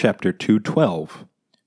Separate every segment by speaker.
Speaker 1: Chapter 212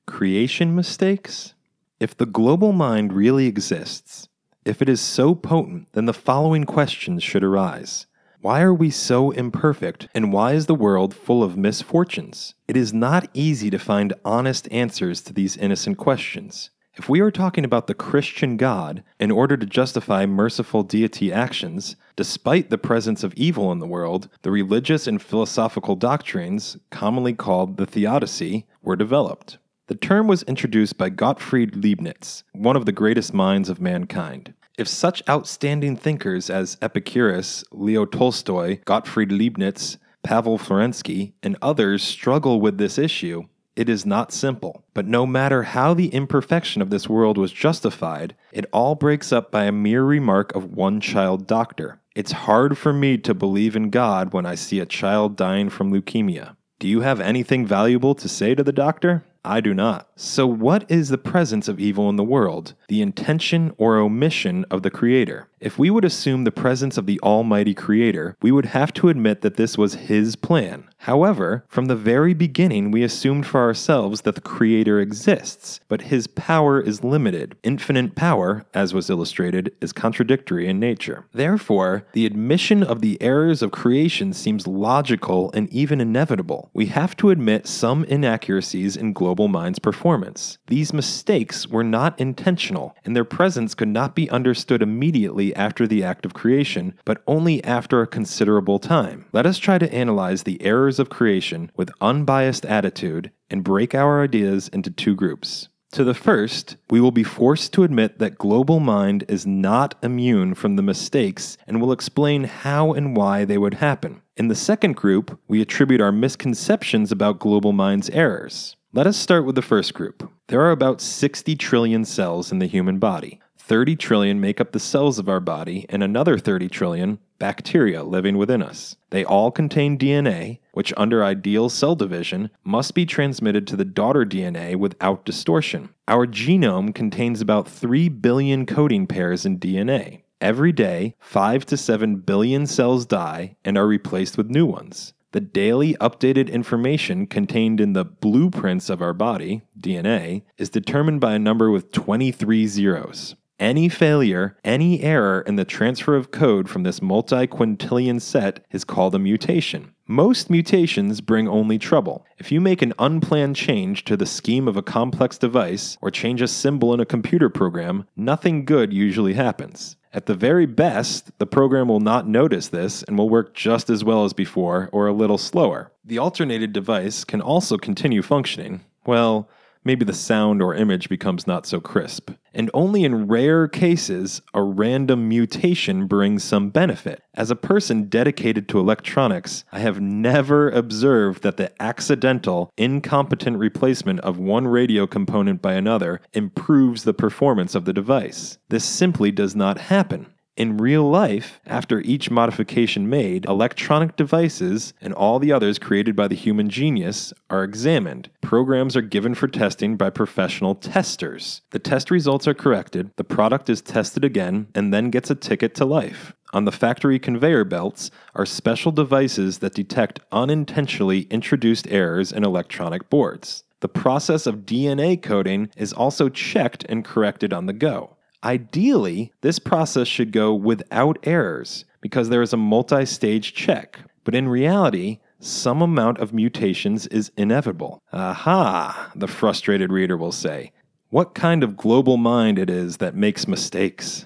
Speaker 1: Creation Mistakes? If the global mind really exists, if it is so potent, then the following questions should arise. Why are we so imperfect, and why is the world full of misfortunes? It is not easy to find honest answers to these innocent questions. If we are talking about the Christian God in order to justify merciful deity actions, despite the presence of evil in the world, the religious and philosophical doctrines, commonly called the theodicy, were developed. The term was introduced by Gottfried Leibniz, one of the greatest minds of mankind. If such outstanding thinkers as Epicurus, Leo Tolstoy, Gottfried Leibniz, Pavel Florensky, and others struggle with this issue, it is not simple, but no matter how the imperfection of this world was justified, it all breaks up by a mere remark of one child doctor. It's hard for me to believe in God when I see a child dying from leukemia. Do you have anything valuable to say to the doctor? I do not. So, what is the presence of evil in the world? The intention or omission of the Creator. If we would assume the presence of the Almighty Creator, we would have to admit that this was His plan. However, from the very beginning, we assumed for ourselves that the Creator exists, but His power is limited. Infinite power, as was illustrated, is contradictory in nature. Therefore, the admission of the errors of creation seems logical and even inevitable. We have to admit some inaccuracies in Global Mind's performance. These mistakes were not intentional, and their presence could not be understood immediately after the act of creation, but only after a considerable time. Let us try to analyze the errors of creation with unbiased attitude and break our ideas into two groups. To the first, we will be forced to admit that global mind is not immune from the mistakes and will explain how and why they would happen. In the second group, we attribute our misconceptions about global mind's errors. Let us start with the first group. There are about 60 trillion cells in the human body. 30 trillion make up the cells of our body, and another 30 trillion bacteria living within us. They all contain DNA, which, under ideal cell division, must be transmitted to the daughter DNA without distortion. Our genome contains about 3 billion coding pairs in DNA. Every day, 5 to 7 billion cells die and are replaced with new ones. The daily updated information contained in the blueprints of our body, DNA, is determined by a number with 23 zeros. Any failure, any error in the transfer of code from this multi quintillion set is called a mutation. Most mutations bring only trouble. If you make an unplanned change to the scheme of a complex device or change a symbol in a computer program, nothing good usually happens. At the very best, the program will not notice this and will work just as well as before or a little slower. The alternated device can also continue functioning. Well, maybe the sound or image becomes not so crisp. And only in rare cases, a random mutation brings some benefit. As a person dedicated to electronics, I have never observed that the accidental, incompetent replacement of one radio component by another improves the performance of the device. This simply does not happen. In real life, after each modification made, electronic devices and all the others created by the human genius are examined. Programs are given for testing by professional testers. The test results are corrected, the product is tested again, and then gets a ticket to life. On the factory conveyor belts are special devices that detect unintentionally introduced errors in electronic boards. The process of DNA coding is also checked and corrected on the go. Ideally, this process should go without errors because there is a multi stage check. But in reality, some amount of mutations is inevitable. Aha, the frustrated reader will say. What kind of global mind it is that makes mistakes?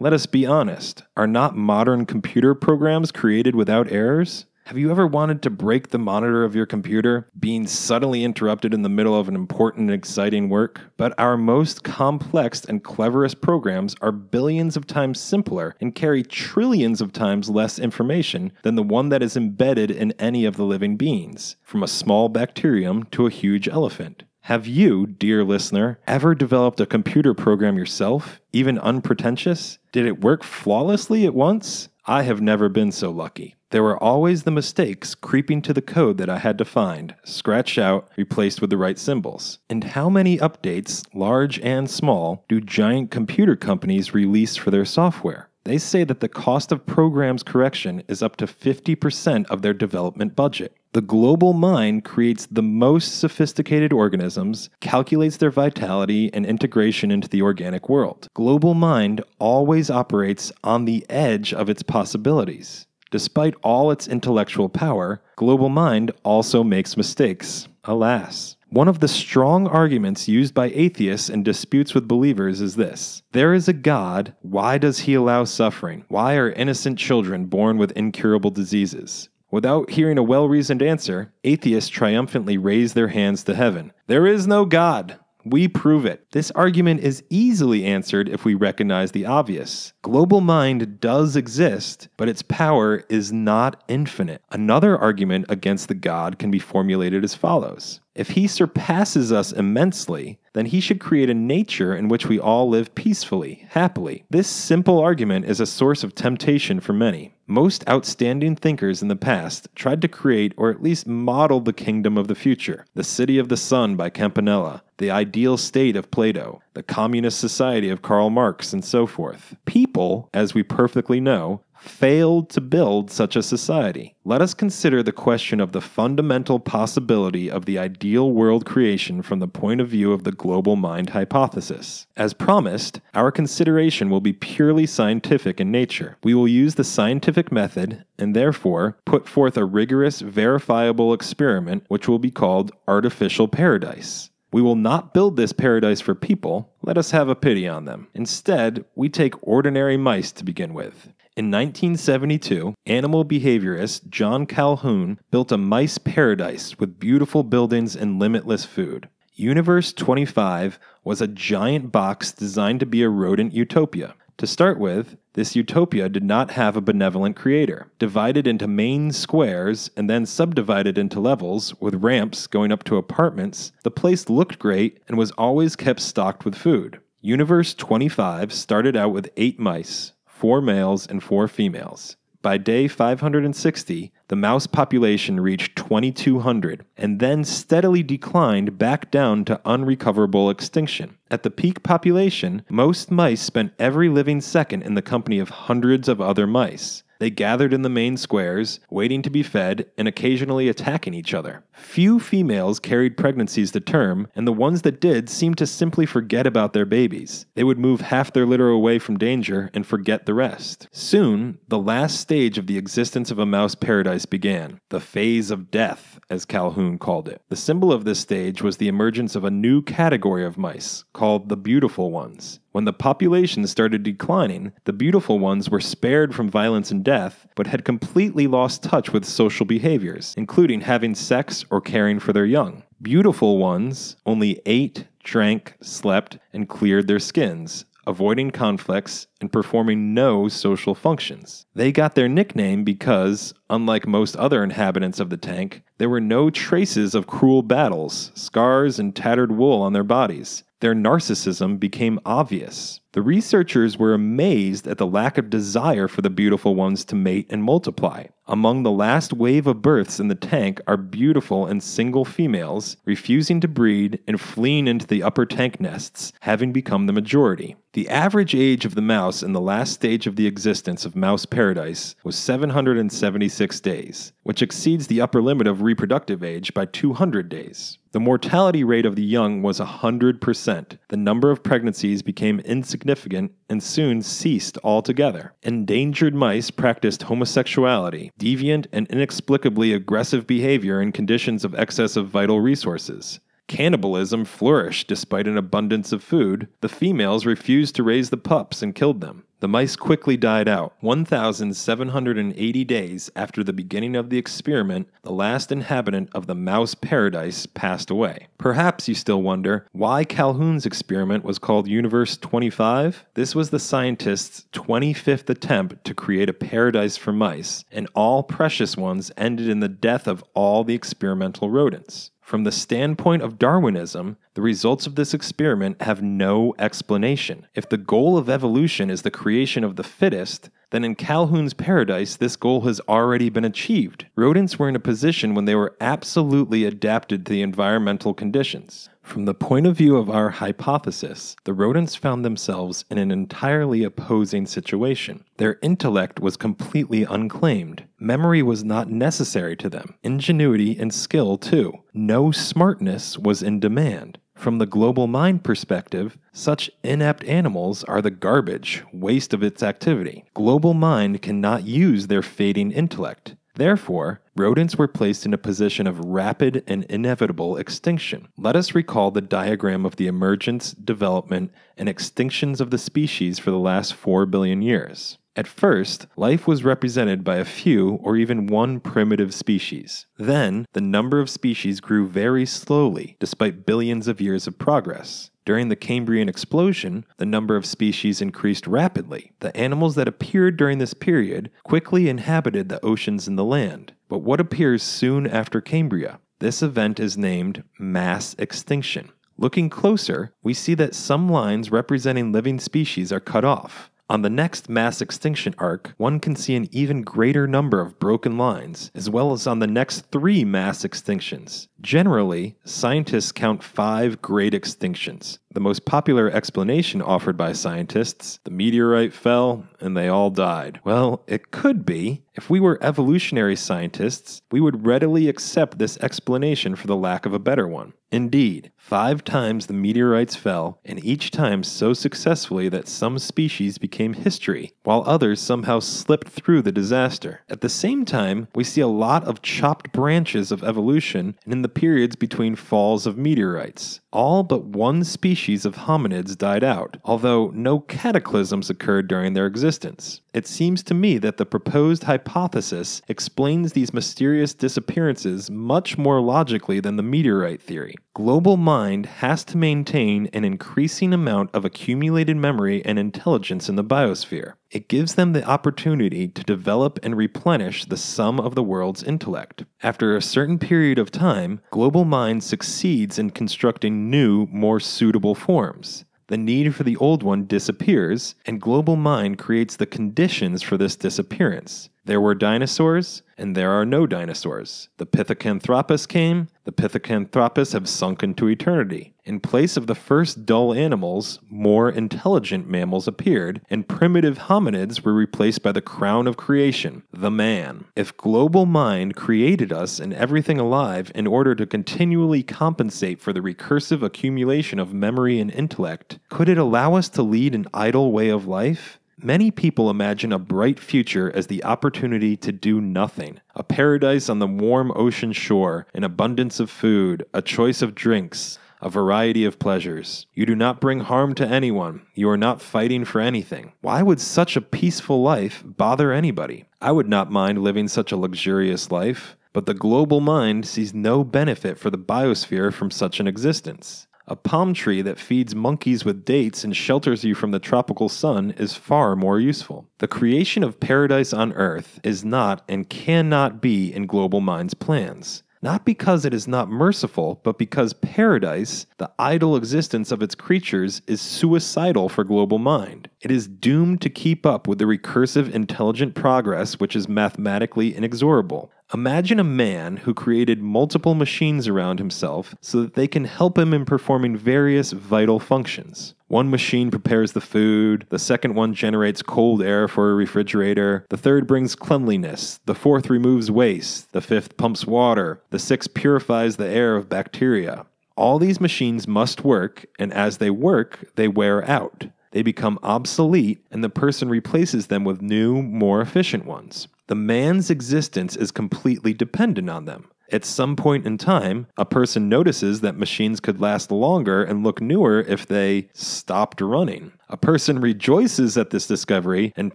Speaker 1: Let us be honest, are not modern computer programs created without errors? Have you ever wanted to break the monitor of your computer, being suddenly interrupted in the middle of an important and exciting work? But our most complex and cleverest programs are billions of times simpler and carry trillions of times less information than the one that is embedded in any of the living beings, from a small bacterium to a huge elephant. Have you, dear listener, ever developed a computer program yourself, even unpretentious? Did it work flawlessly at once? I have never been so lucky. There were always the mistakes creeping to the code that I had to find, scratched out, replaced with the right symbols. And how many updates, large and small, do giant computer companies release for their software? They say that the cost of programs correction is up to 50% of their development budget. The global mind creates the most sophisticated organisms, calculates their vitality and integration into the organic world. Global mind always operates on the edge of its possibilities. Despite all its intellectual power, Global Mind also makes mistakes. Alas. One of the strong arguments used by atheists in disputes with believers is this There is a God. Why does he allow suffering? Why are innocent children born with incurable diseases? Without hearing a well reasoned answer, atheists triumphantly raise their hands to heaven. There is no God. We prove it. This argument is easily answered if we recognize the obvious. Global mind does exist, but its power is not infinite. Another argument against the God can be formulated as follows if he surpasses us immensely, then he should create a nature in which we all live peacefully, happily. This simple argument is a source of temptation for many. Most outstanding thinkers in the past tried to create or at least model the kingdom of the future, the city of the sun by Campanella, the ideal state of Plato, the communist society of Karl Marx, and so forth. People, as we perfectly know, failed to build such a society. Let us consider the question of the fundamental possibility of the ideal world creation from the point of view of the global mind hypothesis. As promised, our consideration will be purely scientific in nature. We will use the scientific method and therefore put forth a rigorous, verifiable experiment which will be called artificial paradise. We will not build this paradise for people, let us have a pity on them. Instead, we take ordinary mice to begin with. In 1972, animal behaviorist John Calhoun built a mice paradise with beautiful buildings and limitless food. Universe 25 was a giant box designed to be a rodent utopia. To start with, this utopia did not have a benevolent creator. Divided into main squares and then subdivided into levels, with ramps going up to apartments, the place looked great and was always kept stocked with food. Universe 25 started out with eight mice four males and four females. By day 560, the mouse population reached 2,200 and then steadily declined back down to unrecoverable extinction. At the peak population, most mice spent every living second in the company of hundreds of other mice. They gathered in the main squares, waiting to be fed, and occasionally attacking each other. Few females carried pregnancies to term, and the ones that did seemed to simply forget about their babies. They would move half their litter away from danger and forget the rest. Soon, the last stage of the existence of a mouse paradise began the phase of death, as Calhoun called it. The symbol of this stage was the emergence of a new category of mice, called the beautiful ones. When the population started declining, the beautiful ones were spared from violence and death, but had completely lost touch with social behaviors, including having sex or caring for their young. Beautiful ones only ate, drank, slept, and cleared their skins, avoiding conflicts and performing no social functions. They got their nickname because, unlike most other inhabitants of the tank, there were no traces of cruel battles, scars, and tattered wool on their bodies. Their narcissism became obvious. The researchers were amazed at the lack of desire for the beautiful ones to mate and multiply. Among the last wave of births in the tank are beautiful and single females refusing to breed and fleeing into the upper tank nests, having become the majority. The average age of the mouse mouse in the last stage of the existence of mouse paradise was 776 days, which exceeds the upper limit of reproductive age by 200 days. The mortality rate of the young was 100%. The number of pregnancies became insignificant and soon ceased altogether. Endangered mice practiced homosexuality, deviant and inexplicably aggressive behavior in conditions of excess of vital resources. Cannibalism flourished despite an abundance of food. The females refused to raise the pups and killed them. The mice quickly died out. 1,780 days after the beginning of the experiment, the last inhabitant of the mouse paradise passed away. Perhaps you still wonder why Calhoun's experiment was called Universe 25? This was the scientist's 25th attempt to create a paradise for mice, and all precious ones ended in the death of all the experimental rodents. From the standpoint of Darwinism, the results of this experiment have no explanation. If the goal of evolution is the creation of the fittest, then in Calhoun's paradise, this goal has already been achieved. Rodents were in a position when they were absolutely adapted to the environmental conditions. From the point of view of our hypothesis, the rodents found themselves in an entirely opposing situation. Their intellect was completely unclaimed. Memory was not necessary to them, ingenuity and skill, too. No smartness was in demand. From the global mind perspective, such inept animals are the garbage, waste of its activity. Global mind cannot use their fading intellect. Therefore, rodents were placed in a position of rapid and inevitable extinction. Let us recall the diagram of the emergence, development, and extinctions of the species for the last 4 billion years. At first, life was represented by a few or even one primitive species. Then, the number of species grew very slowly, despite billions of years of progress. During the Cambrian explosion, the number of species increased rapidly. The animals that appeared during this period quickly inhabited the oceans and the land. But what appears soon after Cambria? This event is named mass extinction. Looking closer, we see that some lines representing living species are cut off. On the next mass extinction arc, one can see an even greater number of broken lines, as well as on the next three mass extinctions. Generally, scientists count five great extinctions. The most popular explanation offered by scientists the meteorite fell and they all died. Well, it could be. If we were evolutionary scientists, we would readily accept this explanation for the lack of a better one. Indeed, five times the meteorites fell, and each time so successfully that some species became history, while others somehow slipped through the disaster. At the same time, we see a lot of chopped branches of evolution, and in the periods between falls of meteorites. All but one species of hominids died out, although no cataclysms occurred during their existence. It seems to me that the proposed hypothesis explains these mysterious disappearances much more logically than the meteorite theory global mind has to maintain an increasing amount of accumulated memory and intelligence in the biosphere. It gives them the opportunity to develop and replenish the sum of the world's intellect. After a certain period of time, global mind succeeds in constructing new, more suitable forms the need for the old one disappears, and global mind creates the conditions for this disappearance. There were dinosaurs, and there are no dinosaurs. The Pithecanthropus came, the Pithecanthropus have sunk into eternity. In place of the first dull animals, more intelligent mammals appeared, and primitive hominids were replaced by the crown of creation, the man. If global mind created us and everything alive in order to continually compensate for the recursive accumulation of memory and intellect, could it allow us to lead an idle way of life? Many people imagine a bright future as the opportunity to do nothing, a paradise on the warm ocean shore, an abundance of food, a choice of drinks, a variety of pleasures. You do not bring harm to anyone. You are not fighting for anything. Why would such a peaceful life bother anybody? I would not mind living such a luxurious life, but the global mind sees no benefit for the biosphere from such an existence. A palm tree that feeds monkeys with dates and shelters you from the tropical sun is far more useful. The creation of paradise on earth is not and cannot be in Global Mind's plans. Not because it is not merciful, but because paradise, the idle existence of its creatures, is suicidal for Global Mind. It is doomed to keep up with the recursive intelligent progress which is mathematically inexorable. Imagine a man who created multiple machines around himself so that they can help him in performing various vital functions. One machine prepares the food, the second one generates cold air for a refrigerator, the third brings cleanliness, the fourth removes waste, the fifth pumps water, the sixth purifies the air of bacteria. All these machines must work, and as they work, they wear out. They become obsolete, and the person replaces them with new, more efficient ones. The man's existence is completely dependent on them. At some point in time, a person notices that machines could last longer and look newer if they stopped running. A person rejoices at this discovery and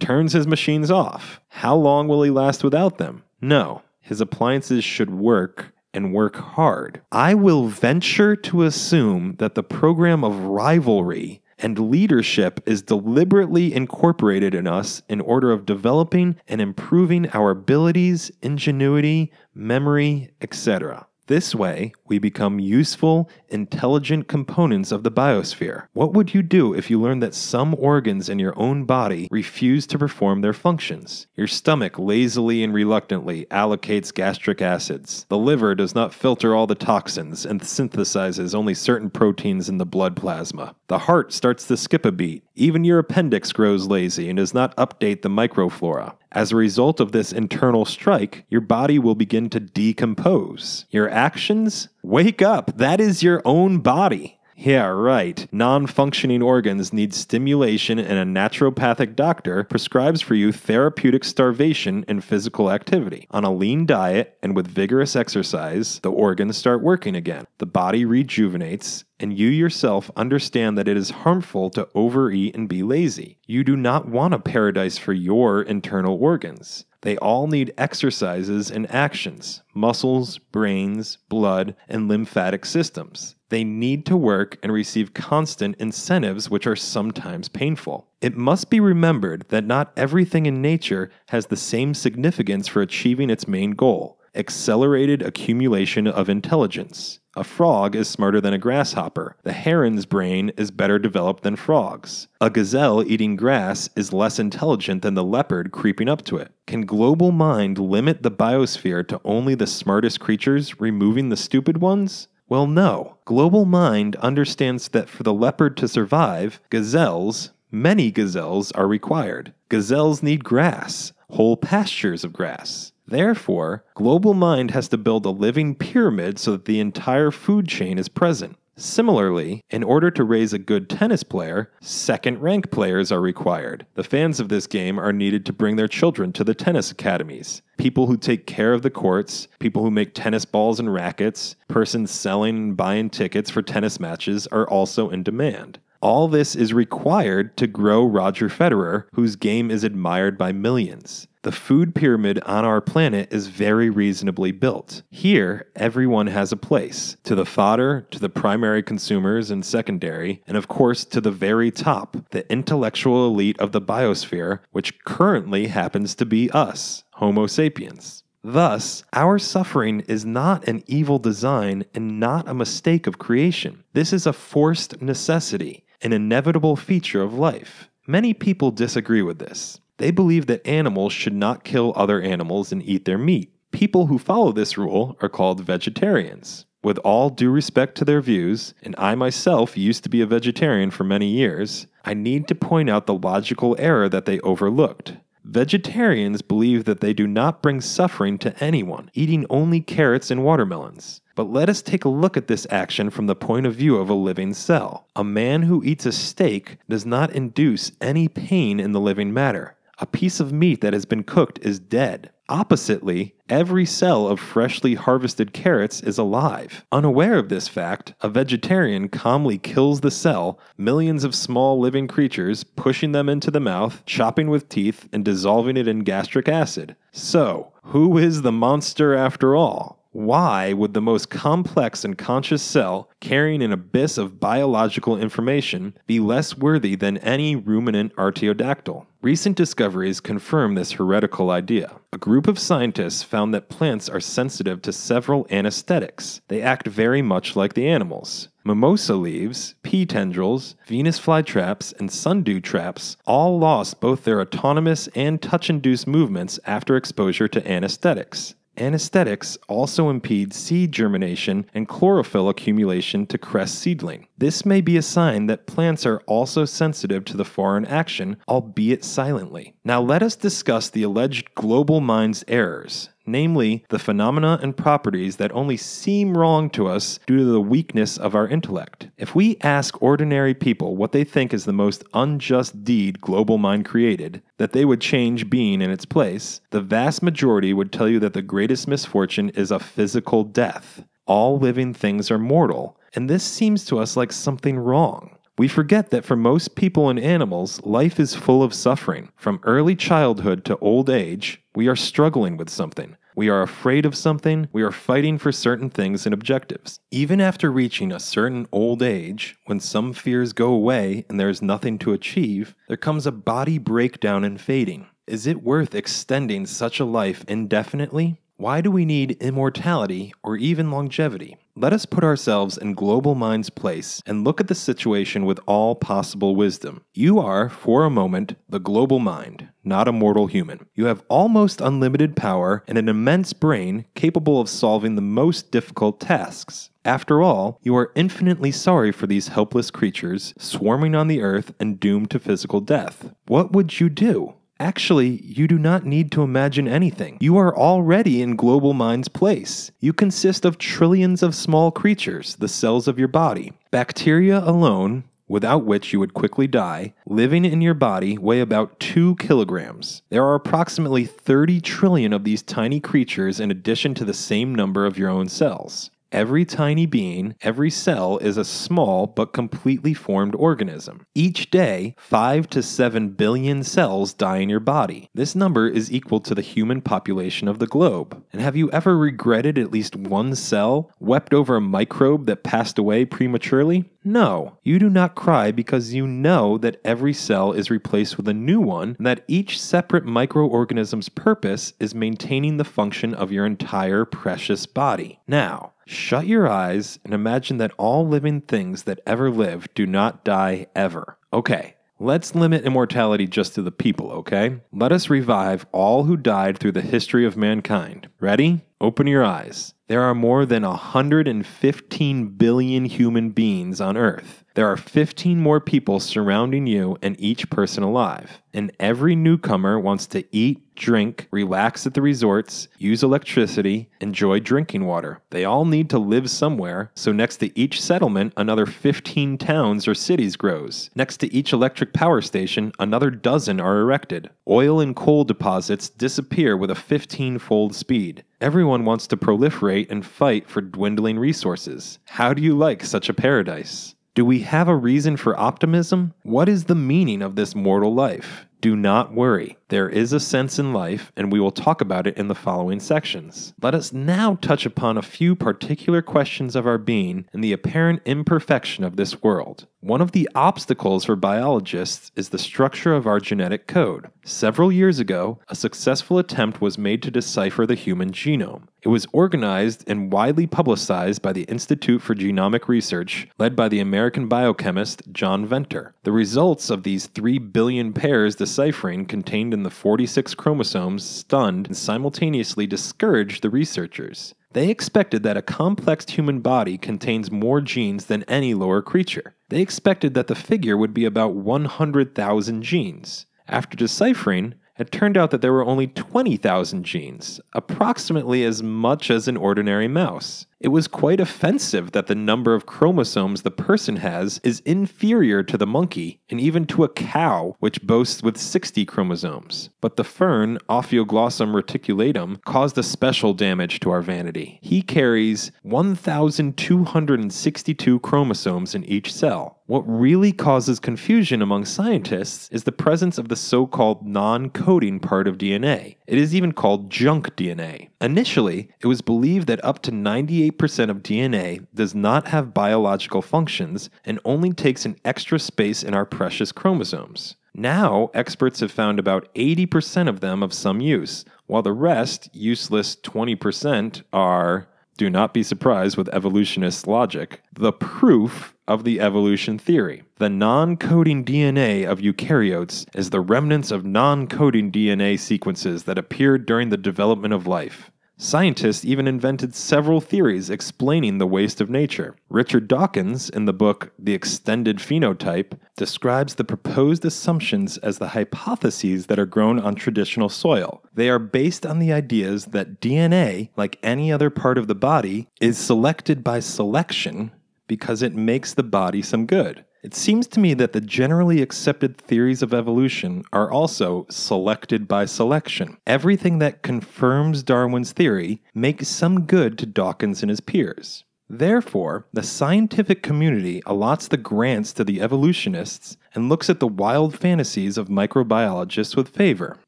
Speaker 1: turns his machines off. How long will he last without them? No, his appliances should work and work hard. I will venture to assume that the program of rivalry and leadership is deliberately incorporated in us in order of developing and improving our abilities, ingenuity, memory, etc. This way, we become useful, intelligent components of the biosphere. What would you do if you learned that some organs in your own body refuse to perform their functions? Your stomach lazily and reluctantly allocates gastric acids. The liver does not filter all the toxins and synthesizes only certain proteins in the blood plasma. The heart starts to skip a beat. Even your appendix grows lazy and does not update the microflora. As a result of this internal strike, your body will begin to decompose. Your actions wake up. That is your own body. Yeah, right. Non functioning organs need stimulation, and a naturopathic doctor prescribes for you therapeutic starvation and physical activity. On a lean diet and with vigorous exercise, the organs start working again. The body rejuvenates, and you yourself understand that it is harmful to overeat and be lazy. You do not want a paradise for your internal organs. They all need exercises and actions muscles, brains, blood, and lymphatic systems. They need to work and receive constant incentives, which are sometimes painful. It must be remembered that not everything in nature has the same significance for achieving its main goal accelerated accumulation of intelligence. A frog is smarter than a grasshopper. The heron's brain is better developed than frogs. A gazelle eating grass is less intelligent than the leopard creeping up to it. Can global mind limit the biosphere to only the smartest creatures, removing the stupid ones? Well, no. Global Mind understands that for the leopard to survive, gazelles, many gazelles, are required. Gazelles need grass, whole pastures of grass. Therefore, Global Mind has to build a living pyramid so that the entire food chain is present. Similarly, in order to raise a good tennis player, second rank players are required. The fans of this game are needed to bring their children to the tennis academies. People who take care of the courts, people who make tennis balls and rackets, persons selling and buying tickets for tennis matches are also in demand. All this is required to grow Roger Federer, whose game is admired by millions. The food pyramid on our planet is very reasonably built. Here, everyone has a place to the fodder, to the primary consumers and secondary, and of course to the very top, the intellectual elite of the biosphere, which currently happens to be us, Homo sapiens. Thus, our suffering is not an evil design and not a mistake of creation. This is a forced necessity, an inevitable feature of life. Many people disagree with this. They believe that animals should not kill other animals and eat their meat. People who follow this rule are called vegetarians. With all due respect to their views, and I myself used to be a vegetarian for many years, I need to point out the logical error that they overlooked. Vegetarians believe that they do not bring suffering to anyone, eating only carrots and watermelons. But let us take a look at this action from the point of view of a living cell. A man who eats a steak does not induce any pain in the living matter. A piece of meat that has been cooked is dead. Oppositely, every cell of freshly harvested carrots is alive. Unaware of this fact, a vegetarian calmly kills the cell, millions of small living creatures, pushing them into the mouth, chopping with teeth, and dissolving it in gastric acid. So, who is the monster after all? Why would the most complex and conscious cell, carrying an abyss of biological information, be less worthy than any ruminant artiodactyl? Recent discoveries confirm this heretical idea. A group of scientists found that plants are sensitive to several anesthetics. They act very much like the animals. Mimosa leaves, pea tendrils, Venus flytraps, and sundew traps all lost both their autonomous and touch induced movements after exposure to anesthetics. Anesthetics also impede seed germination and chlorophyll accumulation to crest seedling. This may be a sign that plants are also sensitive to the foreign action, albeit silently. Now let us discuss the alleged global mind's errors namely the phenomena and properties that only seem wrong to us due to the weakness of our intellect. If we ask ordinary people what they think is the most unjust deed global mind created, that they would change being in its place, the vast majority would tell you that the greatest misfortune is a physical death. All living things are mortal, and this seems to us like something wrong. We forget that for most people and animals, life is full of suffering. From early childhood to old age, we are struggling with something. We are afraid of something, we are fighting for certain things and objectives. Even after reaching a certain old age, when some fears go away and there is nothing to achieve, there comes a body breakdown and fading. Is it worth extending such a life indefinitely? Why do we need immortality or even longevity? Let us put ourselves in Global Mind's place and look at the situation with all possible wisdom. You are, for a moment, the Global Mind, not a mortal human. You have almost unlimited power and an immense brain capable of solving the most difficult tasks. After all, you are infinitely sorry for these helpless creatures swarming on the earth and doomed to physical death. What would you do? Actually, you do not need to imagine anything. You are already in Global Mind's place. You consist of trillions of small creatures, the cells of your body. Bacteria alone, without which you would quickly die, living in your body weigh about 2 kilograms. There are approximately 30 trillion of these tiny creatures in addition to the same number of your own cells. Every tiny being, every cell is a small but completely formed organism. Each day, 5 to 7 billion cells die in your body. This number is equal to the human population of the globe. And have you ever regretted at least one cell, wept over a microbe that passed away prematurely? No, you do not cry because you know that every cell is replaced with a new one and that each separate microorganism's purpose is maintaining the function of your entire precious body. Now, Shut your eyes and imagine that all living things that ever live do not die ever. Okay, Let's limit immortality just to the people, okay? Let us revive all who died through the history of mankind. Ready? Open your eyes. There are more than 115 billion human beings on Earth. There are 15 more people surrounding you and each person alive. And every newcomer wants to eat, drink, relax at the resorts, use electricity, enjoy drinking water. They all need to live somewhere, so next to each settlement, another 15 towns or cities grows. Next to each electric power station, another dozen are erected. Oil and coal deposits disappear with a 15 fold speed. Everyone wants to proliferate and fight for dwindling resources? How do you like such a paradise? Do we have a reason for optimism? What is the meaning of this mortal life? Do not worry. There is a sense in life, and we will talk about it in the following sections. Let us now touch upon a few particular questions of our being and the apparent imperfection of this world. One of the obstacles for biologists is the structure of our genetic code. Several years ago, a successful attempt was made to decipher the human genome. It was organized and widely publicized by the Institute for Genomic Research, led by the American biochemist John Venter. The results of these 3 billion pairs deciphering contained in the 46 chromosomes stunned and simultaneously discouraged the researchers. They expected that a complex human body contains more genes than any lower creature. They expected that the figure would be about 100,000 genes. After deciphering, it turned out that there were only 20,000 genes, approximately as much as an ordinary mouse. It was quite offensive that the number of chromosomes the person has is inferior to the monkey and even to a cow, which boasts with 60 chromosomes. But the fern, Ophioglossum reticulatum, caused a special damage to our vanity. He carries 1,262 chromosomes in each cell. What really causes confusion among scientists is the presence of the so called non coding part of DNA. It is even called junk DNA. Initially, it was believed that up to 98 percent of DNA does not have biological functions and only takes an extra space in our precious chromosomes. Now, experts have found about 80% of them of some use, while the rest, useless 20%, are, do not be surprised with evolutionist logic, the proof of the evolution theory. The non coding DNA of eukaryotes is the remnants of non coding DNA sequences that appeared during the development of life. Scientists even invented several theories explaining the waste of nature. Richard Dawkins, in the book The Extended Phenotype, describes the proposed assumptions as the hypotheses that are grown on traditional soil. They are based on the ideas that DNA, like any other part of the body, is selected by selection because it makes the body some good. It seems to me that the generally accepted theories of evolution are also selected by selection. Everything that confirms Darwin's theory makes some good to Dawkins and his peers. Therefore, the scientific community allots the grants to the evolutionists and looks at the wild fantasies of microbiologists with favor.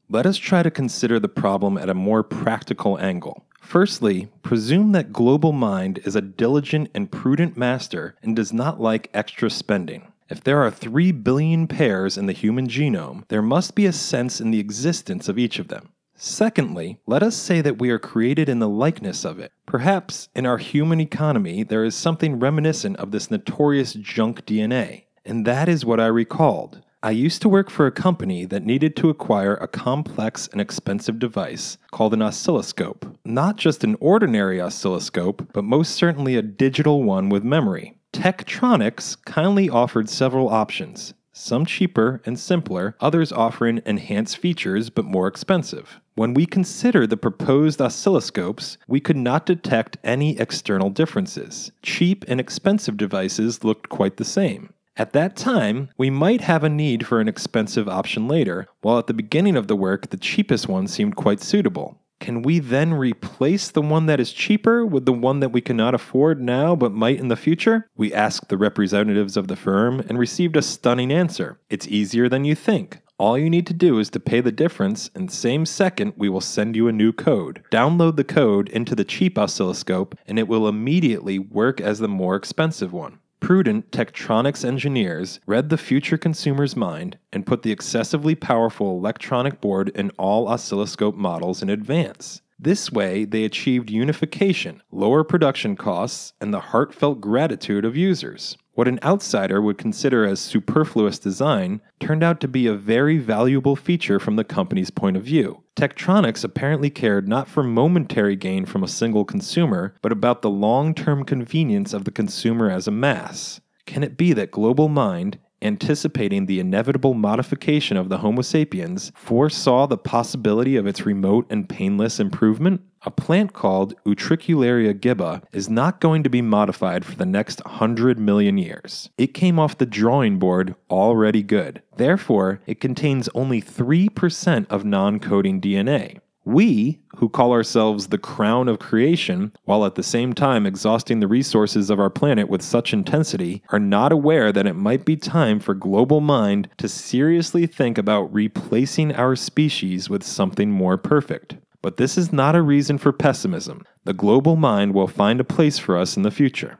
Speaker 1: Let us try to consider the problem at a more practical angle. Firstly, presume that global mind is a diligent and prudent master and does not like extra spending. If there are 3 billion pairs in the human genome, there must be a sense in the existence of each of them. Secondly, let us say that we are created in the likeness of it. Perhaps in our human economy there is something reminiscent of this notorious junk DNA, and that is what I recalled. I used to work for a company that needed to acquire a complex and expensive device called an oscilloscope. Not just an ordinary oscilloscope, but most certainly a digital one with memory. Tektronix kindly offered several options, some cheaper and simpler, others offering enhanced features but more expensive. When we consider the proposed oscilloscopes, we could not detect any external differences. Cheap and expensive devices looked quite the same. At that time, we might have a need for an expensive option later, while at the beginning of the work, the cheapest one seemed quite suitable. Can we then replace the one that is cheaper with the one that we cannot afford now but might in the future? We asked the representatives of the firm and received a stunning answer. It's easier than you think. All you need to do is to pay the difference, and same second, we will send you a new code. Download the code into the cheap oscilloscope, and it will immediately work as the more expensive one. Prudent Tektronix engineers read the future consumer's mind and put the excessively powerful electronic board in all oscilloscope models in advance. This way, they achieved unification, lower production costs, and the heartfelt gratitude of users. What an outsider would consider as superfluous design turned out to be a very valuable feature from the company's point of view. Tektronix apparently cared not for momentary gain from a single consumer, but about the long term convenience of the consumer as a mass. Can it be that Global Mind, anticipating the inevitable modification of the Homo sapiens, foresaw the possibility of its remote and painless improvement? A plant called Utricularia gibba is not going to be modified for the next 100 million years. It came off the drawing board already good. Therefore, it contains only 3% of non coding DNA. We, who call ourselves the crown of creation, while at the same time exhausting the resources of our planet with such intensity, are not aware that it might be time for Global Mind to seriously think about replacing our species with something more perfect. But this is not a reason for pessimism. The global mind will find a place for us in the future.